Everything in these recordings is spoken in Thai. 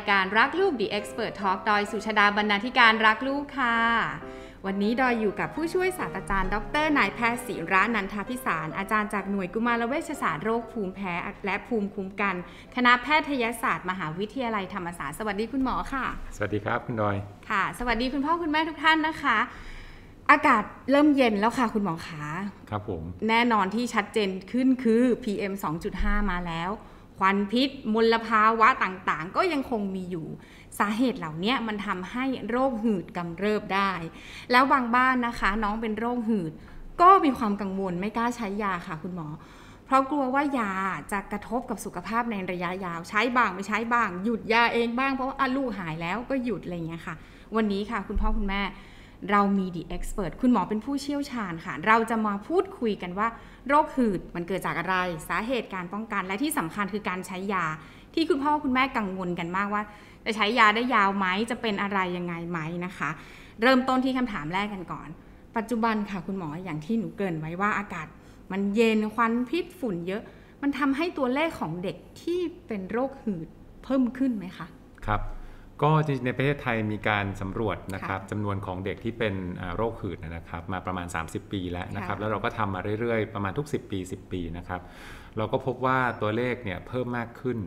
ายการรักลูก The Expert Talk ดอยสุชดาบรรณาธิการรักลูกค่ะ วันนี้ดอยอยู่กับผู้ช่วยศาสตราจารย์ ดรนายแพทย์ศิระนันทพิสารอาจารย์จากหน่วยกุมารเวชศาสตร์โรคภูมิแพ้และภูมิคุ้มกัน คณะแพทยศาสตร์มหาวิทยาลัยธรรมศาสตร์ สวัสดีคุณหมอค่ะ สวัสดีครับ คุณดอยค่ะ สวัสดีคุณพ่อคุณแม่ทุกท่านนะคะ อากาศเริ่มเย็นแล้วค่ะคุณหมอขาครับผมแน่นอนที่ชัดเจนขึ้นคือ PM 2.5มาแล้วควันพิษมลภาวะต่างๆ ก็ยังคงมีอยู่ สาเหตุเหล่านี้มันทำให้โรคหืดกำเริบได้ แล้วบางบ้านนะคะน้องเป็นโรคหืด ก็มีความกังวลไม่กล้าใช้ยาค่ะคุณหมอ เพราะกลัวว่ายาจะกระทบกับสุขภาพในระยะยาว ใช้บ้าง ไม่ใช้บ้างหยุดยาเองบ้างเพราะว่าลูกหายแล้วก็หยุดอะไรเงี้ยค่ะ วันนี้ค่ะคุณพ่อคุณแม่เรามี The Expert คุณหมอเป็นผู้เชี่ยวชาญค่ะ เราจะมาพูดคุยกันว่า โรคหืดมันเกิดจากอะไร สาเหตุการป้องกัน และที่สำคัญคือการใช้ยาที่คุณพ่อคุณแม่กังวลกันมากว่าจะใช้ยาได้ยาวไหมจะเป็นอะไรยังไงไหมนะคะ เริ่มต้นที่คำถามแรกกันก่อน ปัจจุบันค่ะ คุณหมออย่างที่หนูเกริ่นไว้ว่าอากาศ มันเย็นควันพิษฝุ่นเยอะ มันทำให้ตัวเลขของเด็กที่เป็นโรคหืดเพิ่มขึ้นไหมคะครับก็จริงในประเทศไทยมีการสำรวจนะครับจำนวนของเด็กที่เป็นโรคหืดนะครับมาประมาณ 30 ปีแล้วนะครับแล้วเราก็ทำมาเรื่อยๆ ประมาณทุก 10 ปี 10 ปีนะครับ เราก็พบว่าตัวเลขเนี่ยเพิ่มมากขึ้น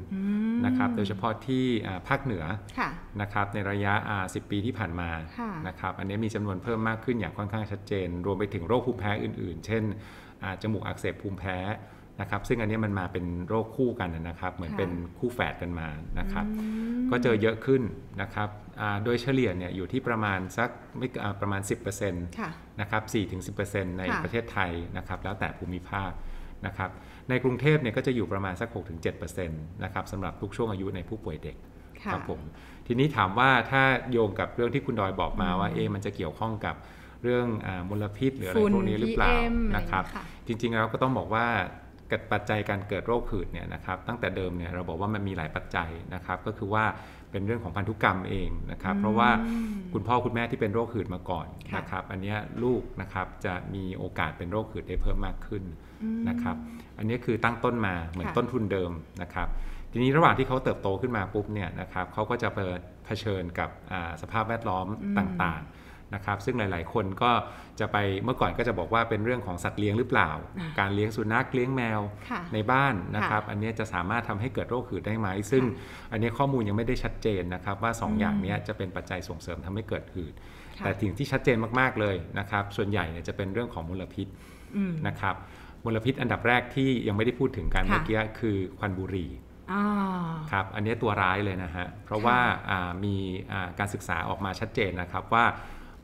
นะครับโดยเฉพาะที่ภาคเหนือนะครับในระยะ10 ปีที่ผ่านมานะครับอันนี้มีจำนวนเพิ่มมากขึ้นอย่างค่อนข้างชัดเจนรวมไปถึงโรคภูมิแพ้อื่นๆ เช่นจมูกอักเสบภูมิแพ้นะครับ ซึ่งอันนี้มันมาเป็นโรคคู่กันนะครับ เหมือนเป็นคู่แฝดกันมา นะครับ ก็เจอเยอะขึ้นนะครับ โดยเฉลี่ยเนี่ยอยู่ที่ประมาณสักไม่ประมาณ 10%นะครับ4-10%ในประเทศไทยนะครับ แล้วแต่ภูมิภาคนะครับ ในกรุงเทพเนี่ยก็จะอยู่ประมาณสัก6-7%นะครับสำหรับทุกช่วงอายุในผู้ป่วยเด็กครับผม ทีนี้ถามว่าถ้าโยงกับเรื่องที่คุณดอยบอกมาว่าเอมันจะเกี่ยวข้องกับเรื่องอมลพิษ หรืออะไรพวกนี้หรือเปล่า นะครับ จริงๆแล้วก็ต้องบอกว่ากิดปัจจัยการเกิดโรคหืดเนี่ยนะครับตั้งแต่เดิมเนี่ยเราบอกว่ามันมีหลายปัจจัยนะครับก็คือว่าเป็นเรื่องของพันธุกรรมเองนะครับ เพราะว่าคุณพ่อคุณแม่ที่เป็นโรคหืดมาก่อนนะครับอันนี้ลูกนะครับจะมีโอกาสเป็นโรคหืดได้เพิ่มมากขึ้นนะครับอันนี้คือตั้งต้นมาเหมือนต้นทุนเดิมนะครับทีนี้ระหว่างที่เขาเติบโตขึ้นมาปุ๊บเนี่ยนะครับเขาก็จะเผชิญกับสภาพแวดล้อมต่างๆนะครับซึ่งหลายๆคนก็จะไป เมื่อก่อนก็จะบอกว่าเป็นเรื่องของสัตว์เลี้ยงหรือเปล่า การเลี้ยงสุนัข เลี้ยงแมวในบ้านนะครับ อันนี้จะสามารถทำให้เกิดโรคหืดได้ไหมซึ่งอันนี้ข้อมูลยังไม่ได้ชัดเจนนะครับ ว่า 2ออย่างนี้จะเป็นปัจจัยส่งเสริมทำให้เกิดหืดแต่ถึงที่ชัดเจนมาก ๆ เลยนะครับ ส่วนใหญ่จะเป็นเรื่องของมลพิษนะครับ มลพิษอันดับแรกที่ยังไม่ได้พูดถึงกันเมื่อกี้คือควันบุหรี่ครับ อันนี้ตัวร้ายเลยนะฮะ เพราะว่ามีการศึกษาออกมาชัดเจนนะครับว่า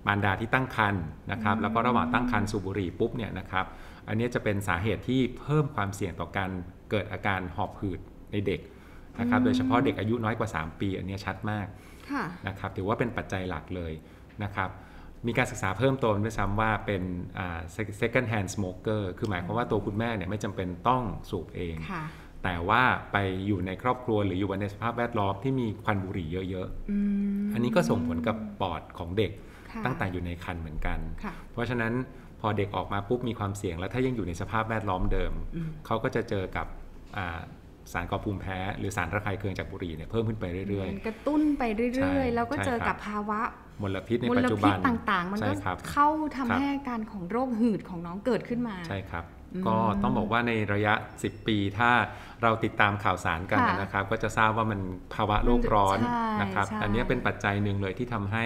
มารดาที่ตั้งครรภ์นะครับ แล้วก็ระหว่างตั้งครรภ์สูบบุหรี่ปุ๊บเนี่ยนะครับ อันนี้จะเป็นสาเหตุที่เพิ่มความเสี่ยงต่อการเกิดอาการหอบหืดในเด็กนะครับ โดยเฉพาะเด็กอายุน้อยกว่า 3 ปีอันนี้ชัดมากนะครับ ถือว่าเป็นปัจจัยหลักเลยนะครับ มีการศึกษาเพิ่มเติมด้วยซ้ำว่าเป็น second hand smoker คือหมายความว่าตัวคุณแม่เนี่ยไม่จำเป็นต้องสูบเอง แต่ว่าไปอยู่ในครอบครัวหรืออยู่ในสภาพแวดล้อมที่มีควันบุหรี่เยอะๆอันนี้ก็ส่งผลกับปอดของเด็กตั้งแต่อยู่ในคันเหมือนกัน เพราะฉะนั้นพอเด็กออกมาปุ๊บมีความเสี่ยง แล้วถ้ายังอยู่ในสภาพแวดล้อมเดิม เขาก็จะเจอกับสารก่อภูมิแพ้หรือสารระคายเคืองจากบุหรี่เนี่ยเพิ่มขึ้นไปเรื่อยๆกระตุ้นไปเรื่อยๆแล้วก็เจอกับภาวะมลพิษในปัจจุบันต่างๆมันก็เข้าทำให้อาการของโรคหืดของน้องเกิดขึ้นมา ใช่ครับก็ต้องบอกว่าในระยะ 10 ปีถ้าเราติดตามข่าวสารกันนะครับก็จะทราบว่ามันภาวะโลกร้อนนะครับอันนี้เป็นปัจจัยหนึ่งเลยที่ทำให้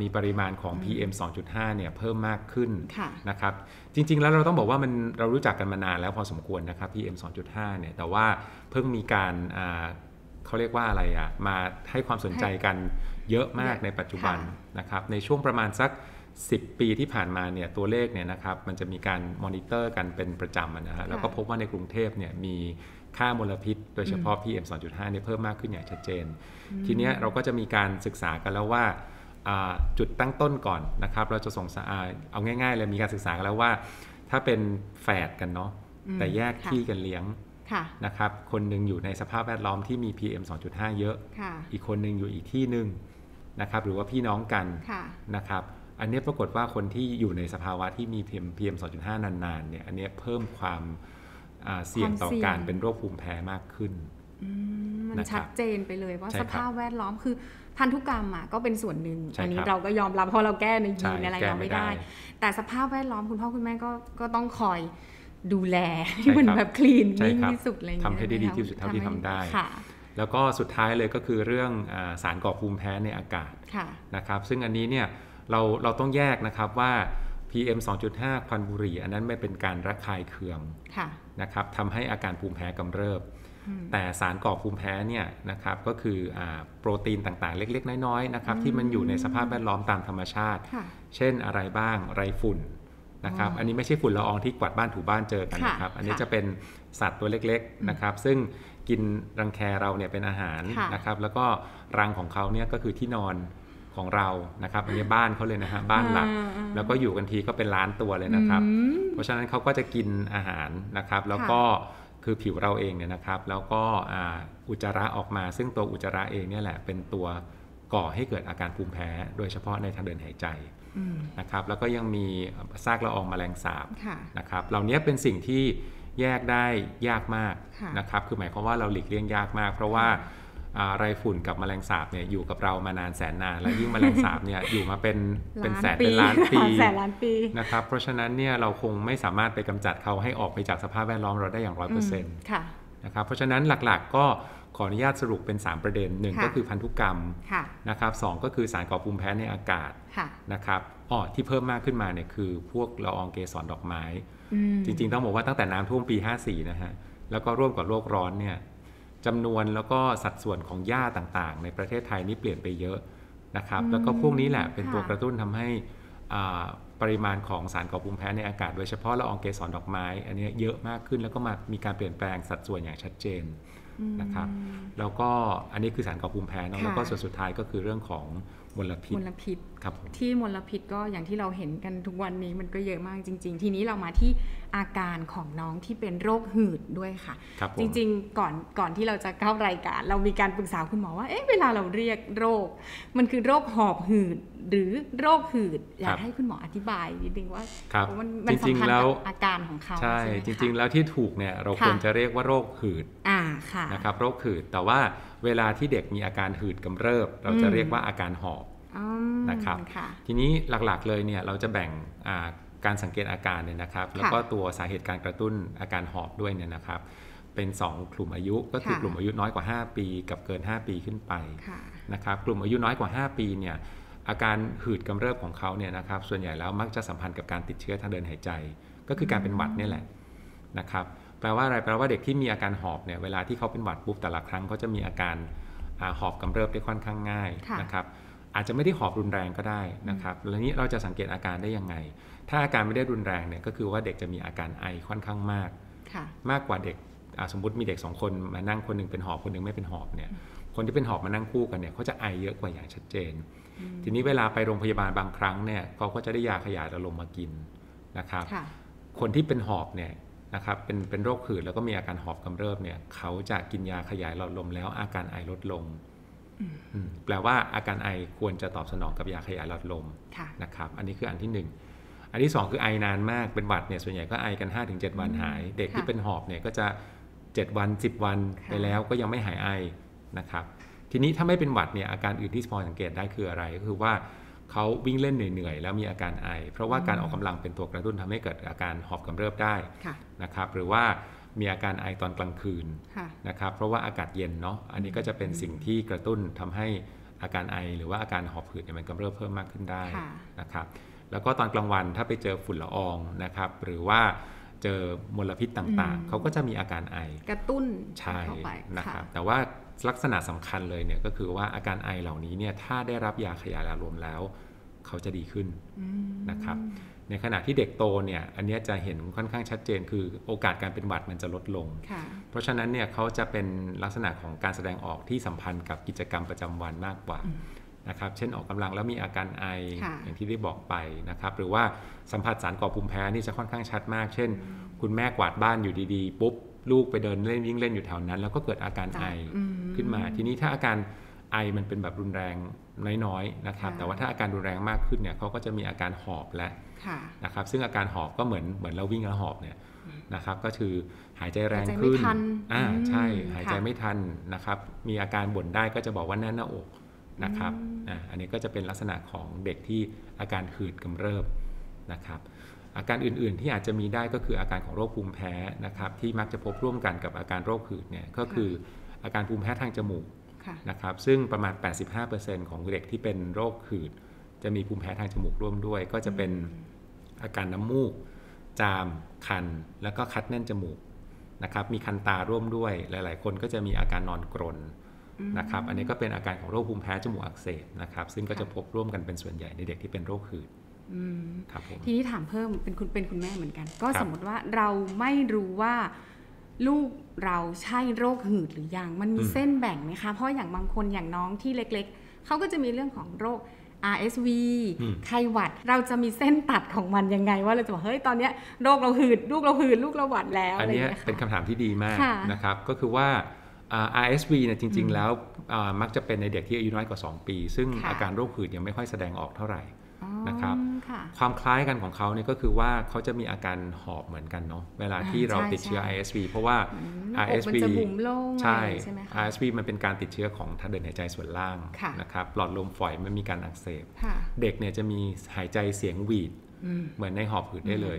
มีปริมาณของ PM 2.5เนี่ยเพิ่มมากขึ้นนะครับจริงๆแล้วเราต้องบอกว่ามันเรารู้จักกันมานานแล้วพอสมควรนะครับ PM 2.5เนี่ยแต่ว่าเพิ่งมีการเขาเรียกว่าอะไรอะ่ะมาให้ความสนใจกันเยอะมากในปัจจุบันนะครับในช่วงประมาณสัก 10 ปีที่ผ่านมาเนี่ยตัวเลขเนี่ยนะครับมันจะมีการมอนิเตอร์กันเป็นประจำนะฮะแล้วก็พบว่าในกรุงเทพเนี่ยมีค่ามลพิษ โดยเฉพาะ PM 2.5เนี่ยเพิ่มมากขึ้นอย่างชัดเจน ทีเนี้ยเราก็จะมีการศึกษากันแล้วว่าจุดตั้งต้นก่อนนะครับ เราจะส่งเอาง่ายๆเลยมีการศึกษาแล้วว่าถ้าเป็นแฝดกันเนาะแต่แยกที่กันเลี้ยงนะครับคนนึงอยู่ในสภาพแวดล้อมที่มี PM 2.5 เยอะอีกคนนึงอยู่อีกที่หนึ่งนะครับหรือว่าพี่น้องกันนะครับอันนี้ปรากฏว่าคนที่อยู่ในสภาวะที่มี PM 2.5 นานๆเนี่ยอันนี้เพิ่มความเสี่ยงต่อการเป็นโรคภูมิแพ้มากขึ้นมันชัดเจนไปเลยว่าสภาพแวดล้อมคือพันธุกรรมอ่ะก็เป็นส่วนหนึ่งอันนี้เราก็ยอมรับเพราะเราแก้ในยีนอะไรเราไม่ได้ แต่สภาพแวดล้อมคุณพ่อคุณแม่ก็ก็ต้องคอยดูแลที่มันแบบคลีนนิ่งที่สุดอะไรอย่างเงี้ยทำให้ได้ดีที่สุดเท่าที่ทำได้ แล้วก็สุดท้ายเลยก็คือเรื่องสารก่อภูมิแพ้ในอากาศนะครับซึ่งอันนี้เนี่ยเราเราต้องแยกนะครับว่า PM 2.5 ควันบุหรี่อันนั้นไม่เป็นการระคายเคืองนะครับทำให้อาการภูมิแพ้กำเริบแต่สารก่อภูมิแพ้เนี่ยนะครับก็คืออโปรตีนต่างๆ เล็กๆ น้อยๆนะครับที่มันอยู่ในสภาพแวดล้อมตามธรรมชาติเช่นอะไรบ้างไรฝุ่นนะครับ อันนี้ไม่ใช่ฝุ่นละอองที่กวาดบ้านถูบ้านเจอกันนะครับ อันนี้จะเป็นสัตว์ตัวเล็กๆนะครับ ซึ่งกินรังแคเราเนี่ยเป็นอาหารนะครับแล้วก็รังของเขาเนี่ยก็คือที่นอนของเรานะครับอันนี้บ้านเขาเลยนะฮะบ้านหลัก แล้วก็อยู่กันทีก็เป็นล้านตัวเลยนะครับ เพราะฉะนั้นเขาก็จะกินอาหารนะครับแล้วก็คือผิวเราเองเนี่ยนะครับแล้วก็อุจจาระออกมาซึ่งตัวอุจจาระเองเนี่ยแหละเป็นตัวก่อให้เกิดอาการภูมิแพ้ โดยเฉพาะในทางเดินหายใจนะครับแล้วก็ยังมีซากละอองแมลงสาบนะครับเหล่านี้เป็นสิ่งที่แยกได้ยากมากนะครับ คือหมายความว่าเราหลีกเลี่ยงยากมาก เพราะว่าไรฝุ่นกับแมลงสาบเนี่ยอยู่กับเรามานานแสนนานและยิ่งแมลงสาบเนี่ยอยู่มาเป็นเป็นแสนเป็นล้านปีแสนล้านปีนะครับเพราะฉะนั้นเนี่ยเราคงไม่สามารถไปกำจัดเขาให้ออกไปจากสภาพแวดล้อมเราได้อย่างร้อยเปอร์เซ็นต์นะครับเพราะฉะนั้นหลักๆก็ขออนุญาตสรุปเป็น 3 ประเด็นหนึ่งก็คือพันธุกรรมนะครับสก็คือสารก่อภูมิแพ้ในอากาศนะครับอ๋อที่เพิ่มมากขึ้นมาเนี่ยคือพวกละอองเกสรดอกไม้จริงๆต้องบอกว่าตั้งแต่น้ำท่วมปี 54นะฮะแล้วก็ร่วมกับโลกร้อนเนี่ยจำนวนแล้วก็สัดส่วนของหญ้าต่างๆ ในประเทศไทยนี่เปลี่ยนไปเยอะนะครับแล้วก็พวกนี้แหละเป็นตัวกระตุ้นทำให้ปริมาณของสารก่อภูมิแพ้ในอากาศ โดยเฉพาะละอองเกสรดอกไม้อันนี้เยอะมากขึ้นแล้วก็มามีการเปลี่ยนแปลงสัดส่วนอย่างชัดเจนนะครับแล้วก็อันนี้คือสารก่อภูมิแพ้นะแล้วก็ส่วนสุดท้ายก็คือเรื่องของมลพิษมลพิษที่มลพิษก็อย่างที่เราเห็นกันทุกวันนี้มันก็เยอะมากจริงๆ ทีนี้เรามาที่อาการของน้องที่เป็นโรคหืดด้วยค่ะครจริงๆ ก่อนก่อนที่เราจะเข้ารายการ เรามีการปรึกษาคุณหมอว่าเอ๊ะเวลาเราเรียกโรค มันคือโรคหอบหืดหรือโรคหืดอยากให้คุณหมออธิบายนิดนึงว่ามันมันสัมพันธ์กับอาการของเขา ใช่ จริงๆแล้วที่ถูกเนี่ย เราควรจะเรียกว่าโรคหืดนะครับโรคหืดแต่ว่าเวลาที่เด็กมีอาการหืดกำเริบ เราจะเรียกว่าอาการหอบนะครับทีนี้หลักๆเลยเนี่ยเราจะแบ่งการสังเกตอาการเนี่ยนะครับ แล้วก็ตัวสาเหตุการกระตุ้นอาการหอบด้วยเนี่ยนะครับ เป็น 2 กลุ่มอายุก็คือกลุ่มอายุน้อยกว่า 5 ปีกับเกิน 5 ปีขึ้นไปนะครับ กลุ่มอายุน้อยกว่า 5 ปีเนี่ยอาการหืดกำเริบของเขาเนี่ยนะครับ ส่วนใหญ่แล้ว มักจะสัมพันธ์กับการติดเชื้อทางเดินหายใจ ก็คือการเป็นหวัดนี่แหละนะครับแปลว่าอะไรแปลว่าเด็กที่มีอาการหอบเนี่ยเวลาที่เขาเป็นหวัดปุ๊บแต่ละครั้งเขาจะมีอาการหอบกำเริบได้ค่อนข้างง่ายนะครับอาจจะไม่ได้หอบรุนแรงก็ได้นะครับ แล้วนี้เราจะสังเกตอาการได้ยังไง ถ้าอาการไม่ได้รุนแรงเนี่ยก็คือว่าเด็กจะมีอาการไอค่อนข้างมากมากกว่าเด็กสมมติมีเด็กสองคนมานั่งคนนึงเป็นหอบคนนึงไม่เป็นหอบเนี่ยคนที่เป็นหอบมานั่งคู่กันเนี่ยเขาจะไอเยอะกว่าอย่างชัดเจน ทีนี้เวลาไปโรงพยาบาลบางครั้งเนี่ยเขาก็จะได้ยาขยายอารมณ์มากินนะครับคนที่เป็นหอบเนี่ยนะครับเป็นเป็นโรคหืดแล้วก็มีอาการหอบกำเริบเนี่ยเขาจะกินยาขยายหลอดลมแล้วอาการไอลดลงแปลว่าอาการไอควรจะตอบสนองกับยาขยายหลอดลมนะครับอันนี้คืออันที่ 1 อันที่ 2 คือไอนานมากเป็นหวัดเนี่ยส่วนใหญ่ก็ไอกัน 5-7 วันหาย เด็กที่เป็นหอบเนี่ยก็จะ 7 วัน 10 วัน ไปแล้วก็ยังไม่หายไอนะครับทีนี้ถ้าไม่เป็นหวัดเนี่ยอาการอื่นที่พอสังเกตได้คืออะไร ก็คือว่าเขาวิ่งเล่นเหนื่อยๆแล้วมีอาการไอเพราะว่าการออกกำลังเป็นตัวกระตุ้นทำให้เกิดอาการหอบกำเริบได้นะครับหรือว่ามีอาการไอตอนกลางคืนนะครับ เพราะว่าอากาศเย็นเนาะอันนี้ก็จะเป็นสิ่งที่กระตุ้นทำให้อาการไอหรือว่าอาการหอบหืดมันกำเริบเพิ่มมากขึ้นได้นะครับ แล้วก็ตอนกลางวันถ้าไปเจอฝุ่นละอองนะครับ หรือว่าเจอมลพิษต่าง ๆเขาก็จะมีอาการไอกระตุ้นใช่นะครับแต่ว่าลักษณะสำคัญเลยเนี่ยก็คือว่าอาการไอเหล่านี้เนี่ยถ้าได้รับยาขยายอารมณ์แล้วเขาจะดีขึ้นนะครับในขณะที่เด็กโตเนี่ยอันนี้จะเห็นค่อนข้างชัดเจนคือ โอกาสการเป็นหวัดมันจะลดลง เพราะฉะนั้นเนี่ยเขาจะเป็นลักษณะของการแสดงออกที่สัมพันธ์กับกิจกรรมประจำวันมากกว่านะครับเช่นออกกำลังแล้วมีอาการไออย่างที่ได้บอกไปนะครับ หรือว่าสัมผัสสารก่อภูมิแพ้นี่จะค่อนข้างชัดมาก เช่น คุณแม่กวาดบ้านอยู่ดีๆปุ๊บลูกไปเดินเล่นวิ่งเล่นอยู่แถวนั้น แล้วก็เกิดอาการไอขึ้นมา ทีนี้ถ้าอาการไอมันเป็นแบบรุนแรงน้อยๆนะครับแต่ว่าถ้าอาการรุนแรงมากขึ้นเนี่ยเขาก็จะมีอาการหอบแล้วนะครับซึ่งอาการหอบก็เหมือนเหมือนเราวิ่งแล้วหอบเนี่ยนะครับก็คือหายใจแรงขึ้นอ่าใช่หายใจไม่ทันนะครับมีอาการบ่นได้ก็จะบอกว่าแน่นหน้าอกนะครับอ่าอันนี้ก็จะเป็นลักษณะของเด็กที่อาการขืดกำเริบนะครับอาการอื่นๆที่อาจจะมีได้ก็คืออาการของโรคภูมิแพ้นะครับที่มักจะพบร่วมกันกับอาการโรคขืดเนี่ยก็คืออาการภูมิแพ้ทางจมูกนะครับซึ่งประมาณ 85%ของเด็กที่เป็นโรคหืด จะมีภูมิแพ้ทางจมูกร่วมด้วยก็จะเป็นอาการน้ำมูก จามคันแล้วก็คัดแน่นจมูกนะครับ มีคันตาร่วมด้วยหลายๆคนก็จะมีอาการนอนกรนนะครับ อันนี้ก็เป็นอาการของโรคภูมิแพ้จมูกอักเสบนะครับซึ่งก็จะพบร่วมกันเป็นส่วนใหญ่ในเด็กที่เป็นโรคหืดทีนี้ถามเพิ่มเป็นคุณเป็นคุณแม่เหมือนกัน ก็สมมติว่าเราไม่รู้ว่าลูกเราใช่โรคหืดหรือยังมันมีเส้นแบ่งไหมคะเพราะอย่างบางคนอย่างน้องที่เล็กๆเขาก็จะมีเรื่องของโรค RSV ไข้หวัดเราจะมีเส้นตัดของมันยังไงว่าเราจะบอกเฮ้ยตอนนี้โรคเราหืดลูกเราหืดลูกเราหวัดแล้วอันนี้เป็นคำถามที่ดีมากนะครับก็คือว่า RSV เนี่ยจริงๆแล้วมักจะเป็นในเด็กที่อายุน้อยกว่า 2 ปี ซึ่งอาการโรคหืดยังไม่ค่อยแสดงออกเท่าไหร่นะครับความคล้ายกันของเขาเนี่ยก็คือว่าเขาจะมีอาการหอบเหมือนกันเนาะเวลาที่เราติดเชื้อ ISV เพราะว่า ISV ใช่ใช่ไหมคะ ISV มันเป็นการติดเชื้อของทางเดินหายใจส่วนล่างนะครับหลอดลมฝอยไม่มีการอักเสบ เด็กเนี่ยจะมีหายใจเสียงหวีดเหมือนในหอบหืดได้เลย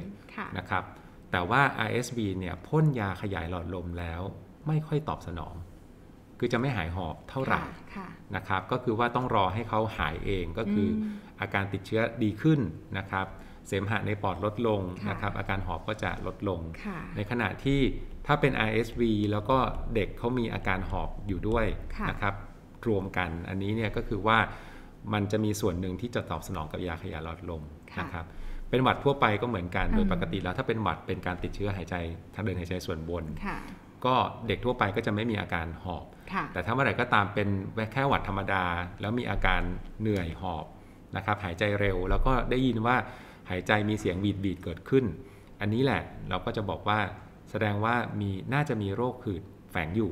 นะครับแต่ว่า ISV เนี่ยพ่นยาขยายหลอดลมแล้วไม่ค่อยตอบสนองคือจะไม่หายหอบเท่าไหร่นะครับก็คือว่าต้องรอให้เขาหายเองก็คืออาการติดเชื้อดีขึ้นนะครับ เสมหะในปอดลดลงนะครับ อาการหอบก็จะลดลง ในขณะที่ถ้าเป็น RSV แล้วก็เด็กเขามีอาการหอบอยู่ด้วยนะครับ รวมกัน อันนี้เนี่ยก็คือว่ามันจะมีส่วนหนึ่งที่จะตอบสนองกับยาขยายหลอดลมนะครับ เป็นหวัดทั่วไปก็เหมือนกัน โดยปกติแล้วถ้าเป็นหวัดเป็นการติดเชื้อหายใจทางเดินหายใจส่วนบน ก็เด็กทั่วไปก็จะไม่มีอาการหอบ แต่ถ้าเมื่อไหร่ก็ตามเป็นแค่หวัดธรรมดา แล้วมีอาการเหนื่อยหอบนะครับหายใจเร็วแล้วก็ได้ยินว่าหายใจมีเสียงบีดบีดเกิดขึ้น อันนี้แหละเราก็จะบอกว่าแสดงว่ามีน่าจะมีโรคผืดแฝงอยู่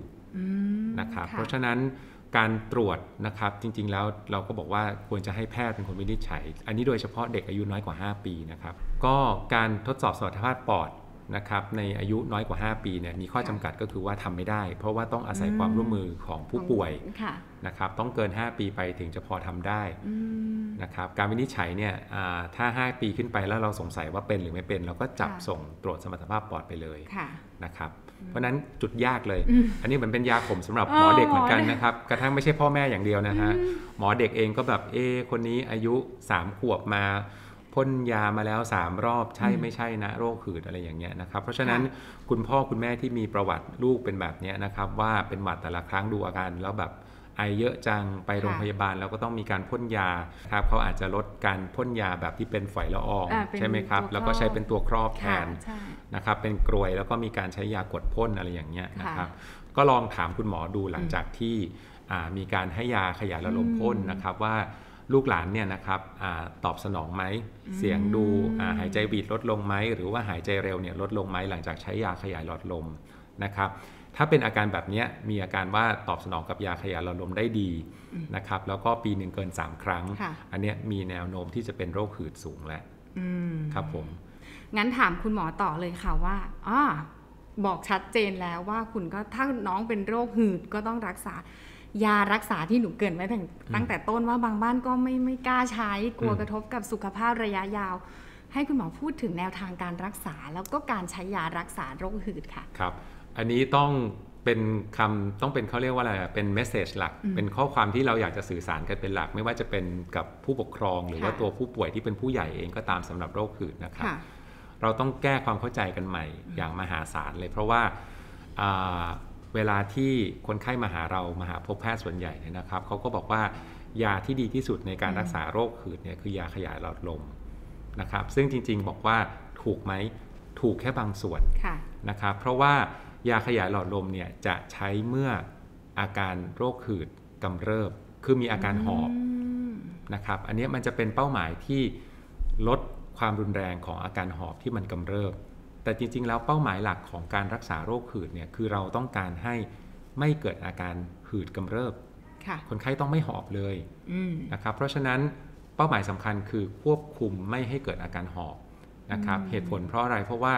นะครับเพราะฉะนั้นการตรวจนะครับจริงๆแล้วเราก็บอกว่าควรจะให้แพทย์เป็นคนวินิจฉัย อันนี้โดยเฉพาะเด็กอายุน้อยกว่า 5 ปีนะครับก็การทดสอบสมรรถภาพปอดนะครับในอายุน้อยกว่า 5 ปีเนี่ยมีข้อจำกัดก็คือว่าทำไม่ได้ เพราะว่าต้องอาศัยความร่วมมือของผู้ป่วยนะครับต้องเกิน 5 ปีไปถึงจะพอทำได้นะครับการวินิจฉัยเนี่ยถ้า 5 ปีขึ้นไปแล้วเราสงสัยว่าเป็นหรือไม่เป็นเราก็จับส่งตรวจสมรรถภาพปอดไปเลยนะครับเพราะนั้นจุดยากเลย อันนี้เหมือนเป็นยาขมสำหรับหมอเด็กเหมือนกันนะครับกระทั่งไม่ใช่พ่อแม่อย่างเดียวนะฮะหมอเด็กเองก็แบบเอคนนี้อายุ 3 ขวบมาพ่นยามาแล้ว 3 รอบใช่ไม่ใช่นะ โรคหืดอะไรอย่างเงี้ยนะครับ เพราะฉะนั้นคุณพ่อคุณแม่ที่มีประวัติลูกเป็นแบบเนี้ยนะครับ ว่าเป็นหวัดแต่ละครั้งดูอาการแล้วแบบไอเยอะจังไปโรงพยาบาลแล้วก็ต้องมีการพ่นยาครับเขาอาจจะลดการพ่นยาแบบที่เป็นฝอยละอองใช่ไหมครับ แล้วก็ใช้เป็นตัวครอบแทนนะครับ เป็นกรวยแล้วก็มีการใช้ยากดพ่นอะไรอย่างเงี้ยนะครับก็ลองถามคุณหมอดูหลังจากที่มีการให้ยาขยายระลมพ่นนะครับว่าลูกหลานเนี่ยนะครับอตอบสนองไหม เสียงดูหายใจบีดลดลงไหม หรือว่าหายใจเร็วเนี่ยลดลงไหมหลังจากใช้ยาขยายหลอดลมนะครับ ถ้าเป็นอาการแบบนี้มีอาการว่าตอบสนองกับยาขยายหลอดลมได้ดีนะครับ แล้วก็ปีหนึ่งเกิน3ครั้ง อันนี้มีแนวโน้มที่จะเป็นโรคหืดสูงแหละครับผมงั้นถามคุณหมอต่อเลยค่ะว่าอ๋อบอกชัดเจนแล้วว่าคุณก็ถ้าน้องเป็นโรคหืดก็ต้องรักษายารักษาที่หนูเกินไว้ตั้งแต่ต้นว่าบางบ้านก็ไม่ไม่กล้าใช้กลัวกระทบกับสุขภาพระยะยาว ให้คุณหมอพูดถึงแนวทางการรักษาแล้วก็การใช้ยารักษาโรคหืดค่ะครับ อันนี้ต้องเป็นคำต้องเป็นเขาเรียกว่าอะไรเป็นเมสเซจหลัก เป็นข้อความที่เราอยากจะสื่อสารกันเป็นหลักไม่ว่าจะเป็นกับผู้ปกครอง หรือว่าตัวผู้ป่วยที่เป็นผู้ใหญ่เองก็ตามสำหรับโรคหืดนะครับเราต้องแก้ความเข้าใจกันใหม่ อย่างมหาศาลเลยเพราะว่าเวลาที่คนไข้มาหาเรามาหาพบแพทย์ส่วนใหญ่เนี่ยนะครับเขาก็บอกว่ายาที่ดีที่สุดในการรักษาโรคหืดเนี่ยคือยาขยายหลอดลมนะครับซึ่งจริงๆบอกว่าถูกไหมถูกแค่บางส่วนนะครับเพราะว่ายาขยายหลอดลมเนี่ยจะใช้เมื่ออาการโรคหืดกำเริบ คือมีอาการหอบนะครับอันนี้มันจะเป็นเป้าหมายที่ลดความรุนแรงของอาการหอบที่มันกำเริบแต่จริงๆ แล้วเป้าหมายหลักของการรักษาโรคหืดเนี่ยคือเราต้องการให้ไม่เกิดอาการหืดกำเริบคคนไข้ต้องไม่หอบเลยนะครับเพราะฉะนั้นเป้าหมายสำคัญคือควบคุมไม่ให้เกิดอาการหอบนะครับเหตุผล เพราะอะไรเพราะว่า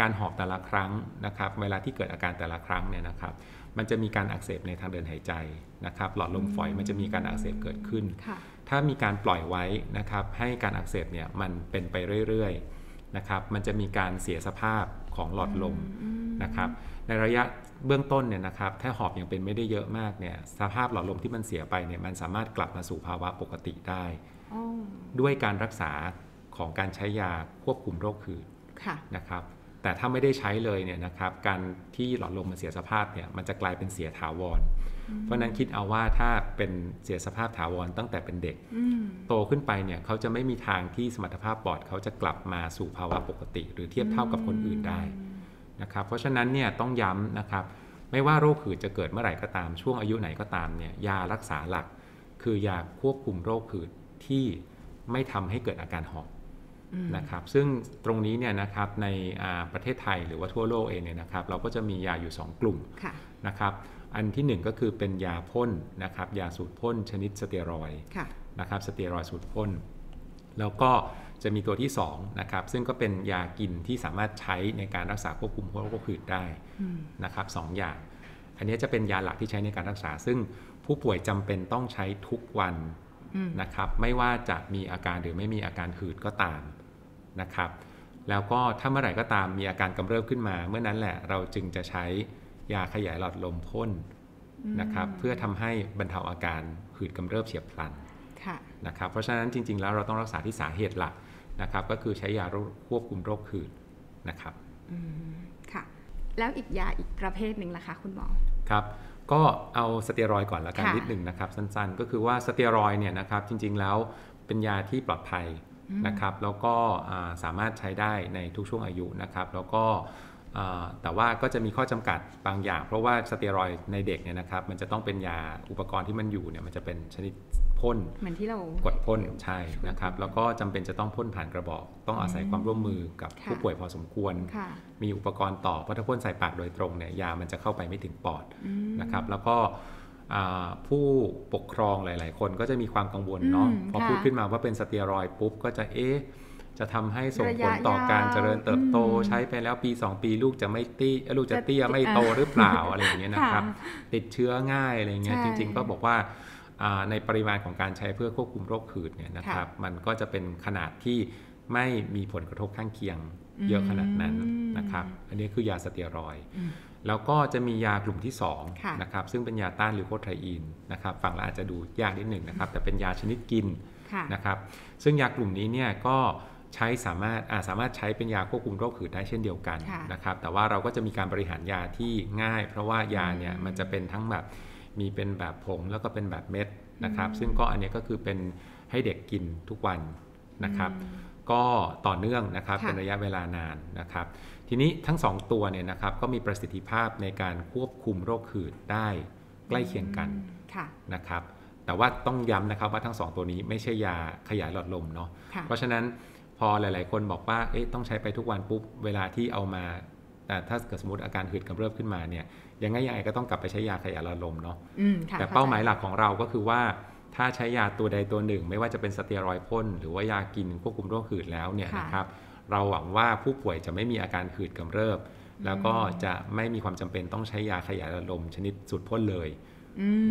การหอบแต่ละครั้งนะครับเวลาที่เกิดอาการแต่ละครั้งเนี่ยนะครับมันจะมีการอักเสบในทางเดินหายใจนะครับหลอดลมฝอยมันจะมีการอักเสบเกิดขึ้นถ้ามีการปล่อยไว้นะครับให้การอักเสบเนี่ยมันเป็นไปเรื่อยๆนะครับ มันจะมีการเสียสภาพของหลอดลมนะครับ ในระยะเบื้องต้นเนี่ยนะครับถ้าหอบยังเป็นไม่ได้เยอะมากเนี่ย สภาพหลอดลมที่มันเสียไปเนี่ย มันสามารถกลับมาสู่ภาวะปกติได้ด้วยการรักษาของการใช้ยาควบคุมโรคคืนะนะครับ แต่ถ้าไม่ได้ใช้เลยเนี่ยนะครับ การที่หลอดลมมันเสียสภาพเนี่ย มันจะกลายเป็นเสียถาวรเพราะนั้นคิดเอาว่าถ้าเป็นเสียสภาพถาวรตั้งแต่เป็นเด็ก โตขึ้นไปเนี่ยเขาจะไม่มีทางที่สมรรถภาพปอดเขาจะกลับมาสู่ภาวะปกติ หรือเทียบเท่ากับคนอื่นได้นะครับเพราะฉะนั้นเนี่ยต้องย้ำนะครับไม่ว่าโรคหืดจะเกิดเมื่อไหร่ก็ตามช่วงอายุไหนก็ตามเนี่ยยารักษาหลัก คือยาควบคุมโรคหืดที่ไม่ทำให้เกิดอาการหอบนะครับ ซึ่งตรงนี้เนี่ยนะครับในประเทศไทยหรือว่าทั่วโลกเองเนี่ยนะครับ เราก็จะมียาอยู่ 2 กลุ่มนะครับอันที่ 1 ก็คือเป็นยาพ่นนะครับยาสูตรพ่นชนิดสเตียรอยนะครับสเตียรอยสูตรพ่นแล้วก็จะมีตัวที่ 2 นะครับซึ่งก็เป็นยากินที่สามารถใช้ในการรักษาควบคุมโรคผืดได้นะครับสอย่าง อันนี้จะเป็นยาหลักที่ใช้ในการรักษา ซึ่งผู้ป่วยจำเป็นต้องใช้ทุกวันนะครับ ไม่ว่าจะมีอาการหรือไม่มีอาการหืดก็ตามนะครับ แล้วก็ถ้าเมื่อไหร่ก็ตามมีอาการกำเริบขึ้นมา เมื่อนั้นแหละเราจึงจะใช้ยาขยายหลอดลมพ่นนะครับเพื่อทำให้บรรเทาอาการหืดกำเริบเฉียบพลันนะครับเพราะฉะนั้นจริง ๆ แล้วเราต้องรักษาที่สาเหตุหลักนะครับก็คือใช้ยาควบคุมโรคหืดนะครับค่ะแล้วอีกยาอีกประเภทหนึ่งล่ะคะคุณหมอครับก็เอาสเตียรอยก่อนละกันนิดหนึ่งนะครับ สั้นๆ ก็คือว่าสเตียรอยเนี่ยนะครับจริงๆ แล้วเป็นยาที่ปลอดภัยนะครับ แล้วก็สามารถใช้ได้ในทุกช่วงอายุนะครับ แล้วก็แต่ว่าก็จะมีข้อจำกัดบางอย่าง เพราะว่าสเตียรอยในเด็กเนี่ยนะครับมันจะต้องเป็นยาอุปกรณ์ที่มันอยู่เนี่ยมันจะเป็นชนิดพ่นเหมือนที่เรากดพ่นใช่นะครับแล้วก็จำเป็นจะต้องพ่นผ่านกระบอก ต้องอาศัยความร่วมมือกับผู้ป่วยพอสมควรมีอุปกรณ์ต่อเพราะถ้าพ่นใส่ปากโดยตรงเนี่ยยามันจะเข้าไปไม่ถึงปอดนะครับแล้วก็ผู้ปกครองหลาย ๆ คนก็จะมีความกังวลเนาะพอพูดขึ้นมาว่าเป็นสเตียรอยปุ๊บก็จะเอ๊ะจะทำให้ส่งผลต่อการเจริญเติบโตใช้ไปแล้วปี 2 ปีลูกจะไม่ตี้ลูกจะเตี้ยไม่โตหรือเปล่าอะไรอย่างเงี้ยนะครับติดเชื้อง่ายอะไรเงี้ยจริงๆ ก็บอกว่าในปริมาณของการใช้เพื่อควบคุมโรคขืดเนี่ยนะครับ มันก็จะเป็นขนาดที่ไม่มีผลกระทบข้างเคียงเยอะขนาดนั้นนะครับ อันนี้คือยาสเตียรอย แล้วก็จะมียากลุ่มที่2นะครับซึ่งเป็นยาต้านลิวโคไทรีนนะครับฝั่งเราอาจจะดูยากนิดหนึ่งนะครับแต่เป็นยาชนิดกินนะครับซึ่งยากลุ่มนี้เนี่ยก็ใช้สามารถสามารถใช้เป็นยาควบคุมโรคหืดได้เช่นเดียวกันนะครับ แต่ว่าเราก็จะมีการบริหารยาที่ง่าย เพราะว่ายาเนี่ยมันจะเป็นทั้งแบบ มีเป็นแบบผงแล้วก็เป็นแบบเม็ดนะครับ ซึ่งก็อันนี้ก็คือเป็นให้เด็กกินทุกวันนะครับ ก็ต่อเนื่องนะครับเป็นระยะเวลานานนะครับ ทีนี้ทั้ง2ตัวเนี่ยนะครับ ก็มีประสิทธิภาพในการควบคุมโรคหืดได้ใกล้เคียงกันะนะครับ แต่ว่าต้องย้ำนะครับว่าทั้ง2ตัวนี้ไม่ใช่ยาขยายหลอดลมเนาะะเพราะฉะนั้นพอหลาย ๆ คนบอกว่า เอ๊ะ ต้องใช้ไปทุกวันปุ๊บ เวลาที่เอามา แต่ถ้าเกิดสมมติอาการหืดกำเริบขึ้นมาเนี่ย ยังไงยังไงก็ต้องกลับไปใช้ยาขยายหลอดลมเนาะแต่เป้าหมายหลักของเราก็คือว่า ถ้าใช้ยาตัวใดตัวหนึ่งไม่ว่าจะเป็นสเตียรอยพ่นหรือว่ายากินควบคุมโรคหืดแล้วเนี่ยนะครับ เราหวังว่าผู้ป่วยจะไม่มีอาการหืดกำเริบ แล้วก็จะไม่มีความจำเป็นต้องใช้ยาขยายหลอดลมชนิดสุดพ่นเลย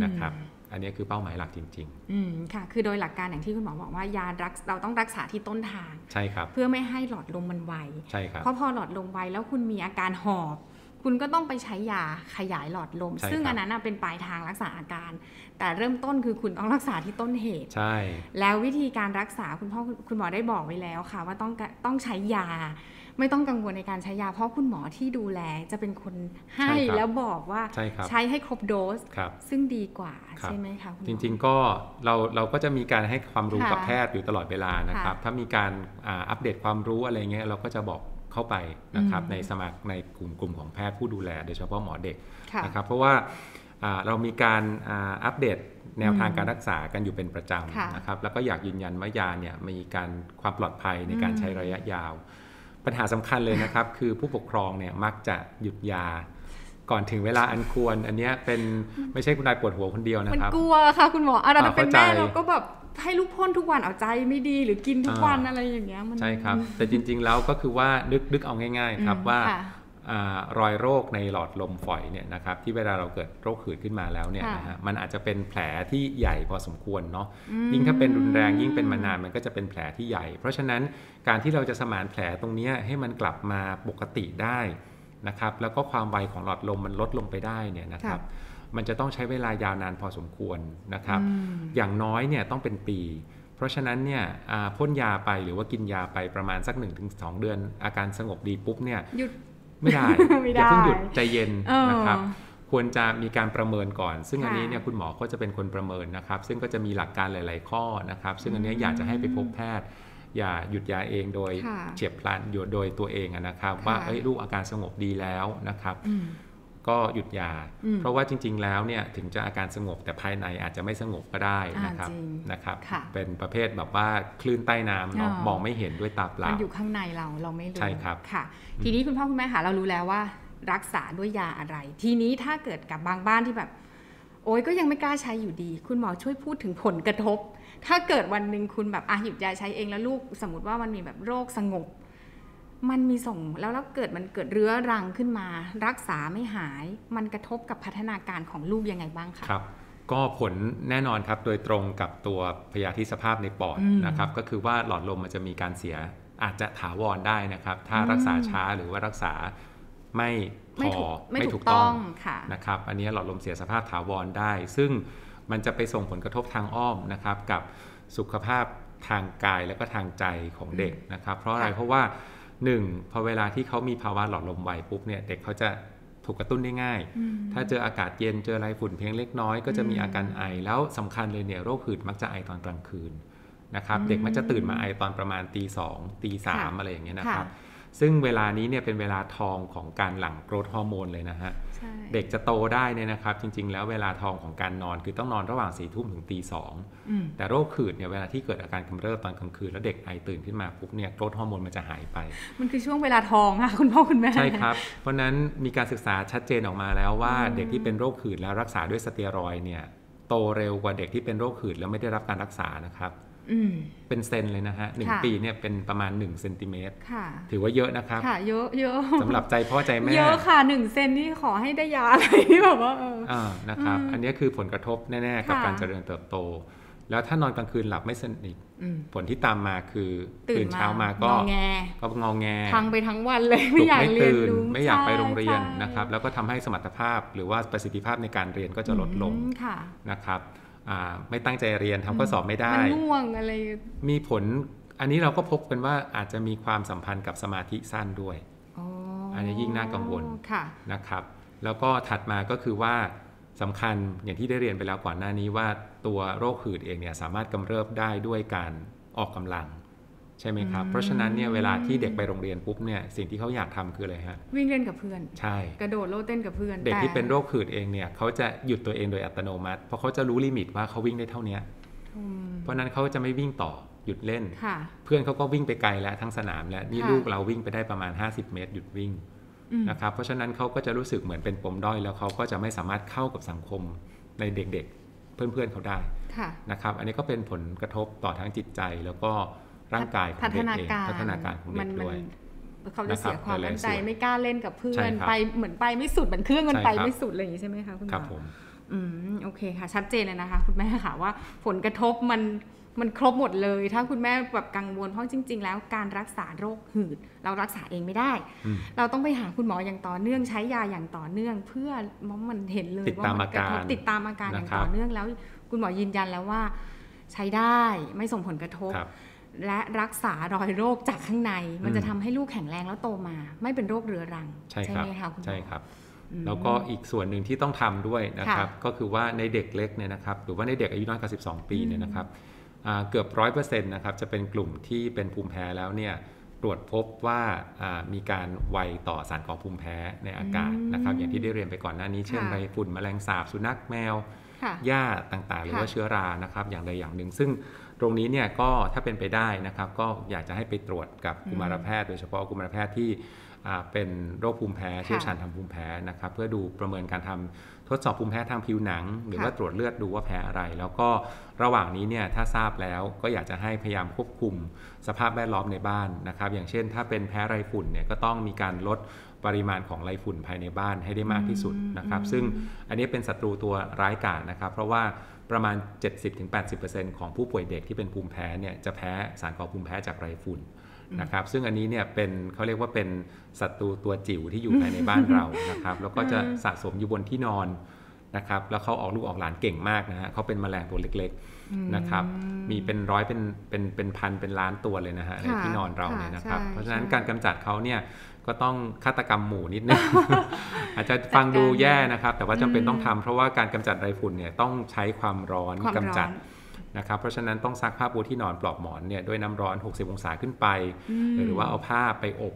นะครับอันนี้คือเป้าหมายหลักจริงๆ อืม ค่ะ คือโดยหลักการอย่างที่คุณหมอบอกว่ายารักเราต้องรักษาที่ต้นทาง ใช่ครับ เพื่อไม่ให้หลอดลมมันไวใช่ครับเพราะพอหลอดลมไวแล้วคุณมีอาการหอบ คุณก็ต้องไปใช้ยาขยายหลอดลม ซึ่งอันนั้นเป็นปลายทางรักษาอาการ แต่เริ่มต้นคือคุณต้องรักษาที่ต้นเหตุ ใช่ แล้ววิธีการรักษาคุณพ่อคุณหมอได้บอกไว้แล้วค่ะ ว่าต้องต้องใช้ยาไม่ต้องกังวลในการใช้ยาเพราะคุณหมอที่ดูแล จะเป็นคนให้แล้วบอกว่าใช้ให้ครบโดส ซึ่งดีกว่า ใช่ไหมคะคจริงๆก็เราเราก็จะมีการให้ความรู้กับแพทย์อยู่ตลอดเวลานะครับ ถ้ามีการอัปเดตความรู้อะไรเงี้ยเราก็จะบอกเข้าไปนะครับในสมัครในกลุ่มกลุ่มของแพทย์ผู้ดูแล โดยเฉพาะหมอเด็กนะครับเพราะว่าเรามีการอัปเดตแนวทางการรักษากันอยู่เป็นประจำนะครับแล้วก็อยากยืนยันว่ายาเนี่ยมีการความปลอดภัยในการใช้ระยะยาวปัญหาสำคัญเลยนะครับ คือผู้ปกครองเนี่ยมักจะหยุดยาก่อนถึงเวลาอันควร อันนี้เป็นไม่ใช่คุณนายปวดหัวคนเดียวนะครับมันกลัวค่ะคุณหมอเราเป็นแม่เราก็แบบให้ลูกพ่นทุกวันเอาใจไม่ดีหรือกินทุกวันอะไรอย่างเงี้ยมันใช่ครับ แต่จริงๆแล้วก็คือว่านึกนึกเอาง่าย ๆ ครับว่ารอยโรคในหลอดลมฝอยเนี่ยนะครับที่เวลาเราเกิดโรคหืดขึ้นมาแล้วเนี่ยนะฮะมันอาจจะเป็นแผลที่ใหญ่พอสมควรเนาะยิ่งถ้าเป็นรุนแรงยิ่งเป็นมานานมันก็จะเป็นแผลที่ใหญ่ เพราะฉะนั้นการที่เราจะสมานแผลตรงนี้ให้มันกลับมาปกติได้นะครับแล้วก็ความไวของหลอดลมมันลดลงไปได้เนี่ยนะครับ มันจะต้องใช้เวลายาวนานพอสมควรนะครับ อย่างน้อยเนี่ยต้องเป็นปี เพราะฉะนั้นเนี่ยพ่นยาไปหรือว่ากินยาไปประมาณสัก 1-2 เดือน อาการสงบดีปุ๊บเนี่ยหยุดไม่ได้ อย่าเพิ่งหยุดใจเย็นนะครับ ควรจะมีการประเมินก่อน ซึ่งอันนี้เนี่ยคุณหมอก็จะเป็นคนประเมินนะครับ ซึ่งก็จะมีหลักการหลาย ๆ ข้อนะครับ ซึ่งอันนี้อยากจะให้ไปพบแพทย์ อย่าหยุดยาเองโดยเฉียบพลัน โดยตัวเองนะครับ ว่าเ้ยลูกอาการสงบดีแล้วนะครับก็หยุดยา เพราะว่าจริงๆ แล้วเนี่ยถึงจะอาการสงบแต่ภายในอาจจะไม่สงบก็ได้นะครับนะครับ เป็นประเภทแบบว่าคลื่นใต้น้ำเนาะมองไม่เห็นด้วยตาเปล่ามันอยู่ข้างในเราเราไม่รู้ใช่ครับค่ะ ทีนี้คุณพ่อคุณแม่คะเรารู้แล้วว่ารักษาด้วยยาอะไร ทีนี้ถ้าเกิดกับบางบ้านที่แบบ โอ้ยก็ยังไม่กล้าใช้อยู่ดี คุณหมอช่วยพูดถึงผลกระทบ ถ้าเกิดวันหนึ่งคุณแบบอ่ะหยุดยาใช้เองแล้วลูก สมมติว่ามันมีแบบโรคสงบมันมีส่งแล้วแล้วเกิดมันเกิดเรื้อรังขึ้นมา รักษาไม่หายมันกระทบกับพัฒนาการของลูกยังไงบ้างคะครับ ก็ผลแน่นอนครับ โดยตรงกับตัวพยาธิสภาพในปอดนะครับ ก็คือว่าหลอดลมมันจะมีการเสียอาจจะถาวรได้นะครับ ถ้ารักษาช้าหรือว่ารักษาไม่พอไม่ถูกต้องนะครับ อันนี้หลอดลมเสียสภาพถาวรได้ ซึ่งมันจะไปส่งผลกระทบทางอ้อมนะครับกับสุขภาพทางกายและก็ทางใจของเด็กนะครับ เพราะอะไรเพราะว่าหนึ่งพอเวลาที่เขามีภาวะหลอดลมไวปุ๊บเนี่ย เด็กเขาจะถูกกระตุ้นได้ง่าย ถ้าเจออากาศเย็นเจออะไรฝุ่นเพียงเล็กน้อยก็จะมีอาการไอแล้วสำคัญเลยเนี่ยโรคหืดมักจะไอตอนกลางคืนนะครับ เด็กมักจะตื่นมาไอตอนประมาณตีสองตีสามอะไรอย่างเงี้ยนะครับซึ่งเวลานี้เนี่ยเป็นเวลาทองของการหลั่งโกรทฮอร์โมนเลยนะฮะเด็กจะโตได้เนี่ยนะครับ จริงๆ แล้วเวลาทองของการนอนคือต้องนอนระหว่างสี่ทุ่มถึงตีสองแต่โรคขืดเนี่ยเวลาที่เกิดอาการกำเริบตอนกลางคืนแล้วเด็กไอตื่นขึ้นมาปุ๊บเนี่ยโกรทฮอร์โมนมันจะหายไป มันคือช่วงเวลาทองค่ะคุณพ่อคุณแม่ใช่ครับเพราะนั้นมีการศึกษาชัดเจนออกมาแล้วว่าเด็กที่เป็นโรคขืดแล้วรักษาด้วยสเตียรอยเนี่ยโตเร็วกว่าเด็กที่เป็นโรคขืดแล้วไม่ได้รับการรักษานะครับเป็นเซนเลยนะฮะหนึ่งปีเนี่ยเป็นประมาณ1เซนติเมตร ถือว่าเยอะนะครับค่ะเยอะเยอะสำหรับใจพ่อใจแม่เยอะค่ะหนึ่งเซนนี่ขอให้ได้ยาอะไรที่แบบว่าออานะครับอันนี้คือผลกระทบแน่ ๆ กับการเจริญเติบโต แล้วถ้านอนกลางคืนหลับไม่สนิทผลที่ตามมาคือ ตื่นเช้ามาก็ก็งอแงทังไปทั้งวันเลยไม่อยากเรียนไม่อยากไปโรงเรียนนะครับแล้วก็ทำให้สมรรถภาพหรือว่าประสิทธิภาพในการเรียนก็จะลดลงนะครับไม่ตั้งใจเรียนทำข้อสอบไม่ได้ มันง่วงอะไร มีผลอันนี้เราก็พบกันว่าอาจจะมีความสัมพันธ์กับสมาธิสั้นด้วย อันนี้ยิ่งน่ากังวลนะครับ แล้วก็ถัดมาก็คือว่าสำคัญอย่างที่ได้เรียนไปแล้วก่อนหน้านี้ว่าตัวโรคหืดเองเนี่ย สามารถกำเริบได้ด้วยการออกกำลังใช่ไหมครับเพราะฉะนั้นเนี่ยเวลาที่เด็กไปโรงเรียนปุ๊บเนี่ยสิ่งที่เขาอยากทำคืออะไรฮะวิ่งเล่นกับเพื่อนใช่ กระโดดโลดเต้นกับเพื่อน เด็กที่เป็นโรคขืดเองเนี่ย เขาจะหยุดตัวเองโดยอัตโนมัติ เพราะเขาจะรู้ลิมิตว่าเขาวิ่งได้เท่านี้เพราะนั้นเขาจะไม่วิ่งต่อหยุดเล่นเพื่อนเขาก็วิ่งไปไกลแล้วทั้งสนามแล้วนี่ลูกเราวิ่งไปได้ประมาณ 50 เมตร หยุดวิ่งนะครับเพราะฉะนั้นเขาก็จะรู้สึกเหมือนเป็นปมด้อยแล้วเขาก็จะไม่สามารถเข้ากับสังคมในเด็กๆเพื่อนๆเขาได้นะครับอันนี้ก็เป็นผลกระทบต่อทั้งจิตใจแล้วก็ร่างกายของเด็กเองพัฒนาการของเด็กด้วยเขาจะเสียความมั่นใจไม่กล้าเล่นกับเพื่อนไปเหมือนไปไม่สุดเหมือนเครื่องมันไปไม่สุดอะไรอย่างนี้ใช่ไหมคะคุณหมอครับผมอืมโอเคค่ะ ชัดเจนเลยนะคะ คุณแม่ค่ะว่าผลกระทบมันมันครบหมดเลย ถ้าคุณแม่แบบกังวลเพราะจริงๆแล้วการรักษาโรคหืด เรารักษาเองไม่ได้ เราต้องไปหาคุณหมออย่างต่อเนื่องใช้ยาอย่างต่อเนื่องเพื่อมันเห็นเลยว่ามันกระทบติดตามอาการอย่างต่อเนื่องแล้วคุณหมอยืนยันแล้วว่า ใช้ได้ไม่ส่งผลกระทบและรักษารอยโรคจากข้างใน มันจะทำให้ลูกแข็งแรงแล้วโตมาไม่เป็นโรคเรื้อรัง ใช่ไหมคะคุณใช่ครับแล้วก็อีกส่วนหนึ่งที่ต้องทำด้วยนะครับก็คือว่าในเด็กเล็กเนี่ยนะครับ หรือว่าในเด็กอายุน้อยกว่าสสิบองปีเนี่ยนะครับเกือบร้อยเปอร์เซ็นต์นะครับจะเป็นกลุ่มที่เป็นภูมิแพ้แล้วเนี่ยตรวจพบว่ามีการไวต่อสารก่อภูมิแพ้ในอากาศนะครับอย่างที่ได้เรียนไปก่อนหน้านี้เช่นใบฝุ่นแมลงสาบสุนัขแมวหญ้าต่างๆ หรือว่าเชื้อรานะครับ อย่างใดอย่างหนึ่งซึ่งตรงนี้เนี่ยก็ถ้าเป็นไปได้นะครับ ก็อยากจะให้ไปตรวจกับกุมารแพทย์ โดยเฉพาะกุมารแพทย์ที่เป็นโรคภูมิแพ้เชี่ยวชาญทาภูมิแพ้นะครับ เพื่อดูประเมินการทำทดสอบภูมิแพ้ทางผิวหนังหรือว่าตรวจเลือดดูว่าแพ้อะไร แล้วก็ระหว่างนี้เนี่ยถ้าทราบแล้วก็อยากจะให้พยายามควบคุมสภาพแวดล้อมในบ้านนะครับ อย่างเช่น ถ้าเป็นแพ้ไรฝุ่นเนี่ยก็ต้องมีการลดปริมาณของไรฝุ่นภายในบ้านให้ได้มากที่สุดนะครับ ซึ่งอันนี้เป็นศัตรูตัวร้ายกาจนะครับ เพราะว่าประมาณ 70-80%ของผู้ป่วยเด็กที่เป็นภูมิแพ้เนี่ยจะแพ้สารก่อภูมิแพ้จากไรฝุ่นนะครับซึ่งอันนี้เนี่ยเป็นเขาเรียกว่าเป็นศัตรูตัวจิ๋วที่อยู่ภายในบ้านเรานะครับแล้วก็จะสะสมอยู่บนที่นอนนะครับแล้วเขาออกลูกออกหลานเก่งมากนะฮะเขาเป็นมแมลงตัวเล็กๆนะครับ มีเป็นร้อยเป็นเป็นเป็นพันเป็นล้านตัวเลยนะฮะในที่นอนเราเนี่ยนะครับ เพราะฉะนั้นการกำจัดเขาเนี่ยก็ต้องฆาตกรรมหมู่นิดนึงอาจจะฟังดูแย่นะครับ แต่ว่าจำเป็นต้องทำ เพราะว่าการกำจัดไรฝุ่นเนี่ยต้องใช้ความร้อนกำจัดนะครับ เพราะฉะนั้นต้องซักผ้าปูที่นอนปลอกหมอนเนี่ยด้วยน้ำร้อน 60 องศาขึ้นไป หรือว่าเอาผ้าไปอบ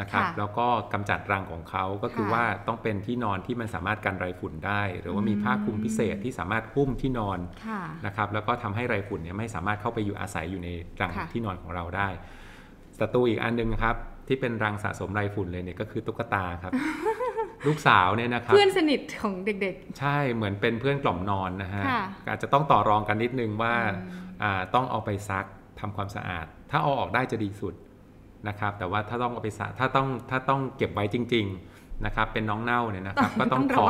นะครับ แล้วก็กำจัดรังของเขาก็คือว่าต้องเป็นที่นอนที่มันสามารถกันไรฝุ่นได้ หรือว่ามีผ้าคลุมพิเศษที่สามารถพุ้มที่นอนนะครับ แล้วก็ทำให้ไรฝุ่นเนี่ยไม่สามารถเข้าไปอยู่อาศัยอยู่ในรังที่นอนของเราได้ศัตรูอีกอันหนึ่งครับที่เป็นรังสะสมไรฝุ่นเลยเนี่ยก็คือตุ๊กตาครับลูกสาวเนี่ยนะครับ เพื่อนสนิทของเด็กๆ ใช่เหมือนเป็นเพื่อนกล่อมนอนนะฮะ อาจจะต้องต่อรองกันนิดนึงว่าต้องเอาไปซักทำความสะอาด ถ้าเอาออกได้จะดีสุดนะครับ แต่ว่าถ้าต้องเอาไปซักถ้าต้องถ้าต้องเก็บไว้จริงๆนะครับเป็นน้องเน่าเนี่ยนะครับก็ต้องขอ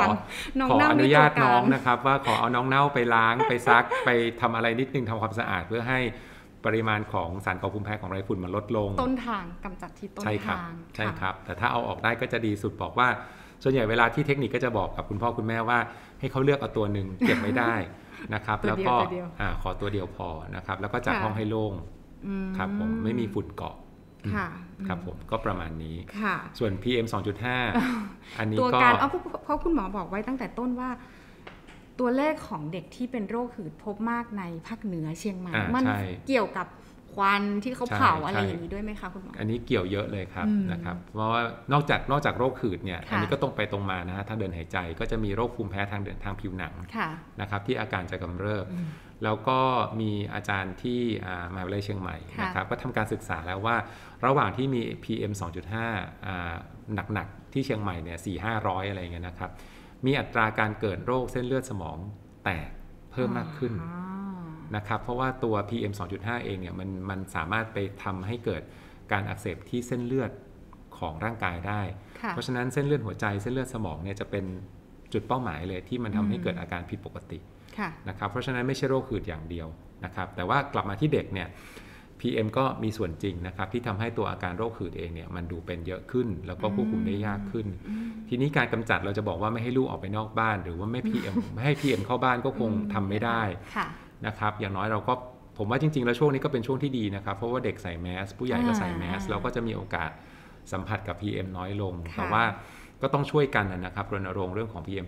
ขออนุญาตน้องนะครับว่าขอเอาน้องเน่าไปล้างไปซักไปทำอะไรนิดนึงทำความสะอาดเพื่อให้ปริมาณของสารก่อภูมิแพ้ของไรฝุ่นมันลดลง ต้นทางกำจัดที่ต้นทาง ใช่ครับ ใช่ครับ แต่ถ้าเอาออกได้ก็จะดีสุดบอกว่า ส่วนใหญ่เวลาที่เทคนิคก็จะบอกกับคุณพ่อคุณแม่ว่า ให้เขาเลือกเอาตัวหนึ่งเก็บไม่ได้นะครับแล้วก็ขอตัวเดียวพอนะครับ แล้วก็จัดห้องให้โล่งครับผมไม่มีฝุ่นเกาะครับผมก็ประมาณนี้ส่วน PM 2.5 อันนี้ตัวการเอาเพราะคุณหมอบอกไว้ตั้งแต่ต้นว่าตัวเลขของเด็กที่เป็นโรคหืดพบมากในภาคเหนือเชียงใหม่ มันเกี่ยวกับควันที่เขาเผาอะไรอย่างนี้ด้วยไหมคะคุณหมอ อันนี้เกี่ยวเยอะเลยครับนะครับ เพราะว่านอกจากนอกจากโรคหืดเนี่ย อันนี้ก็ตรงไปตรงมานะฮะทางเดินหายใจก็จะมีโรคภูมิแพ้ทางเดินทางผิวหนังนะครับที่อาการจะกำเริบ แล้วก็มีอาจารย์ที่มหาวิทยาลัยเชียงใหม่นะครับก็ทำการศึกษาแล้วว่า ระหว่างที่มี PM 2.5 หนักๆที่เชียงใหม่เนี่ยสี่ห้าร้อยอะไรเงี้ยนะครับมีอัตราการเกิดโรคเส้นเลือดสมองแตกเพิ่มมากขึ้นนะครับเพราะว่าตัว PM 2.5 เองเนี่ยมันมันสามารถไปทำให้เกิดการอักเสบที่เส้นเลือดของร่างกายได้ เพราะฉะนั้นเส้นเลือดหัวใจเส้นเลือดสมองเนี่ยจะเป็นจุดเป้าหมายเลยที่มันทำให้เกิดอาการผิดปกตินะครับเพราะฉะนั้นไม่ใช่โรคหืดอย่างเดียวนะครับแต่ว่ากลับมาที่เด็กเนี่ย PM ก็มีส่วนจริงนะครับที่ทำให้ตัวอาการโรคหืดเองเนี่ยมันดูเป็นเยอะขึ้นแล้วก็ควบคุมได้ยากขึ้น ทีนี้การกำจัดเราจะบอกว่าไม่ให้ลูกออกไปนอกบ้าน หรือว่าไม่ PM ไม่ให้ PM เข้าบ้านก็คงทำไม่ได้นะครับอย่างน้อยเราก็ผมว่าจริงๆ แล้วช่วงนี้ก็เป็นช่วงที่ดีนะครับเพราะว่าเด็กใส่แมสผู้ใหญ่ก็ใส่แมสเราก็จะมีโอกาสสัมผัสกับ PM น้อยลงแต่ว่าก็ต้องช่วยกันนะครับรณรงค์เรื่องของ PM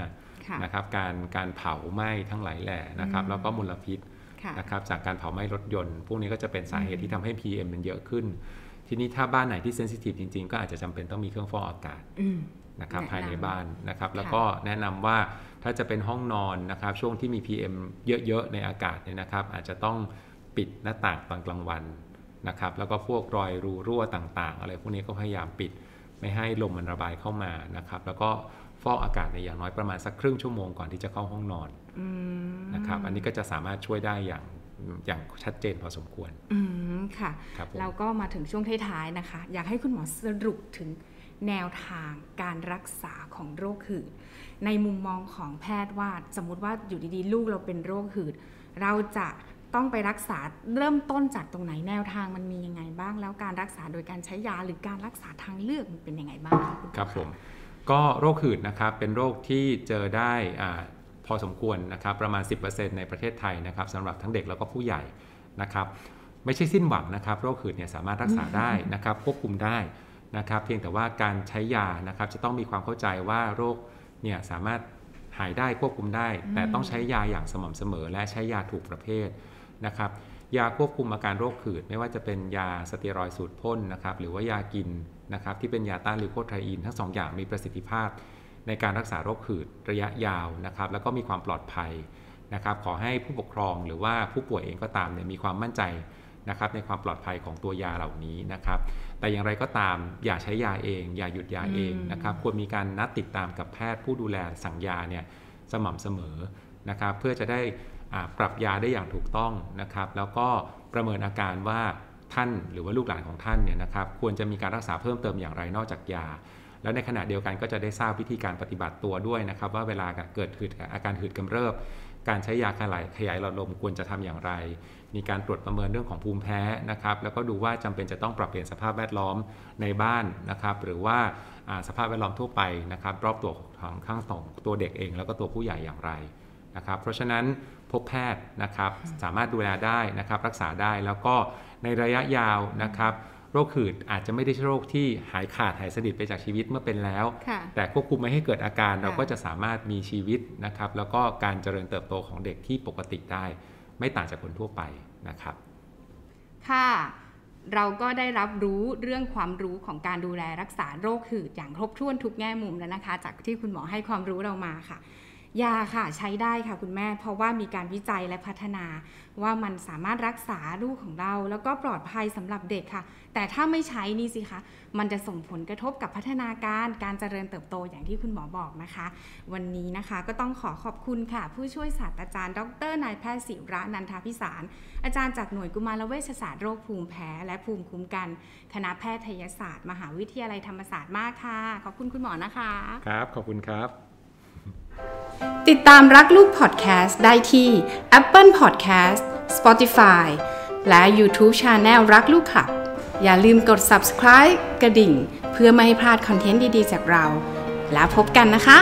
2.5 นะครับการการเผาไหม้ทั้งหลายแหล่นะครับแล้วก็มลพิษนะครับจากการเผาไหม้รถยนต์ พวกนี้ก็จะเป็นสาเหตุที่ทำให้ PM มันเยอะขึ้น ทีนี้ถ้าบ้านไหนที่เซนซิทีฟจริงๆ ก็อาจจะจำเป็นต้องมีเครื่องฟอกอากาศนะครับภายในบ้านนะครับ แล้วก็แนะนำว่าถ้าจะเป็นห้องนอนนะครับช่วงที่มี PM เยอะๆ ในอากาศเนี่ยนะครับอาจจะต้องปิดหน้าต่างตอนกลางวันนะครับ แล้วก็พวกรอยรูรั่วต่างๆ อะไรพวกนี้ก็พยายามปิดไม่ให้ลมมันระบายเข้ามานะครับ แล้วก็ฟอกอากาศในอย่างน้อยประมาณสักครึ่งชั่วโมงก่อนที่จะเข้าห้องนอนนะครับอันนี้ก็จะสามารถช่วยได้อย่างอย่างชัดเจนพอสมควรอืมค่ะคเราก็มาถึงช่วงท้ายๆนะคะอยากให้คุณหมอสรุปถึงแนวทางการรักษาของโรคหืดในมุมมองของแพทย์ว่าสมมติว่าอยู่ดีๆ ลูกเราเป็นโรคหืด เราจะต้องไปรักษาเริ่มต้นจากตรงไหนแนวทางมันมียังไงบ้าง แล้วการรักษาโดยการใช้ยาหรือการรักษาทางเลือกมันเป็นยังไงบ้างครับผมก็โรคหืดนะครับเป็นโรคที่เจอได้พอสมควรนะครับประมาณ 10%ในประเทศไทยนะครับสำหรับทั้งเด็กแล้วก็ผู้ใหญ่นะครับ ไม่ใช่สิ้นหวังนะครับ โรคหืดเนี่ยสามารถรักษาได้นะครับควบคุมได้นะครับเพียงแต่ว่าการใช้ยานะครับจะต้องมีความเข้าใจว่าโรคเนี่ยสามารถหายได้ควบคุมได้ แต่ต้องใช้ยาอย่างสม่ำเสมอ และใช้ยาถูกประเภทนะครับยาควบคุมอาการโรคหืดไม่ว่าจะเป็นยาสเตียรอยสูตรพ่นนะครับหรือว่ายากินนะครับที่เป็นยาต้านลิโคไทรอินทั้งสองอย่างมีประสิทธิภาพในการรักษาโรคหืดระยะยาวนะครับแล้วก็มีความปลอดภัยนะครับขอให้ผู้ปกครองหรือว่าผู้ป่วยเองก็ตามเนี่ยมีความมั่นใจนะครับในความปลอดภัยของตัวยาเหล่านี้นะครับ แต่อย่างไรก็ตามอย่าใช้ยาเอง อย่าหยุดยาเองนะครับ ควรมีการนัดติดตามกับแพทย์ผู้ดูแลสั่งยาเนี่ยสม่ำเสมอนะครับเพื่อจะได้ปรับยาได้อย่างถูกต้องนะครับแล้วก็ประเมินอาการว่าท่านหรือว่าลูกหลานของท่านเนี่ยนะครับควรจะมีการรักษาเพิ่มเติมอย่างไรนอกจากยาแล้วในขณะเดียวกันก็จะได้ทราบวิธีการปฏิบัติตัวด้วยนะครับ ว่าเวลาเกิดหืดอาการหืดกำเริบ การใช้ยาขยายขยายหลอดลมควรจะทำอย่างไร มีการตรวจประเมินเรื่องของภูมิแพ้นะครับ แล้วก็ดูว่าจำเป็นจะต้องปรับเปลี่ยนสภาพแวดล้อมในบ้านนะครับ หรือว่าสภาพแวดล้อมทั่วไปนะครับ รอบตัวของข้างสองตัวเด็กเอง แล้วก็ตัวผู้ใหญ่อย่างไรนะครับ เพราะฉะนั้นพบแพทย์นะครับสามารถดูแลได้นะครับ รักษาได้แล้วก็ในระยะยาวนะครับโรคหืดอาจจะไม่ได้โรคที่หายขาดหายสนิทไปจากชีวิตเมื่อเป็นแล้ว แต่ควบคุมไม่ให้เกิดอาการเราก็จะสามารถมีชีวิตนะครับ แล้วก็การเจริญเติบโตของเด็กที่ปกติได้ไม่ต่างจากคนทั่วไปนะครับ ค่ะเราก็ได้รับรู้เรื่องความรู้ของการดูแลรักษาโรคหืดอย่างครบถ้วนทุกแง่มุมแล้วนะคะ จากที่คุณหมอให้ความรู้เรามาค่ะยาค่ะ ใช้ได้ค่ะคุณแม่เพราะว่ามีการวิจัยและพัฒนา ว่ามันสามารถรักษาลูกของเรา แล้วก็ปลอดภัยสำหรับเด็กค่ะ แต่ถ้าไม่ใช้นี่สิคะมันจะส่งผลกระทบกับพัฒนาการการเจริญเติบโตอย่างที่คุณหมอบอกนะคะ วันนี้นะคะก็ต้องขอขอบคุณค่ะ ผู้ช่วยศาสตราจารย์ดรนายแพทย์ศิระนันทพิสารอาจารย์จากหน่วยกุมารเวชศาสตร์โรคภูมิแพ้และภูมิคุ้มกันคณะแพทยศาสตร์ มหาวิทยาลัยธรรมศาสตร์มากค่ะ ขอบคุณคุณหมอนะคะ ครับ ขอบคุณครับติดตามรักลูกพอดแคสต์ได้ที่ Apple Podcast Spotify และ YouTube Channel รักลูกค่ับ อย่าลืมกด subscribe กระดิ่ง เพื่อไม่ให้พลาดคอนเทนต์ดีๆจากเรา แล้วพบกันนะคะ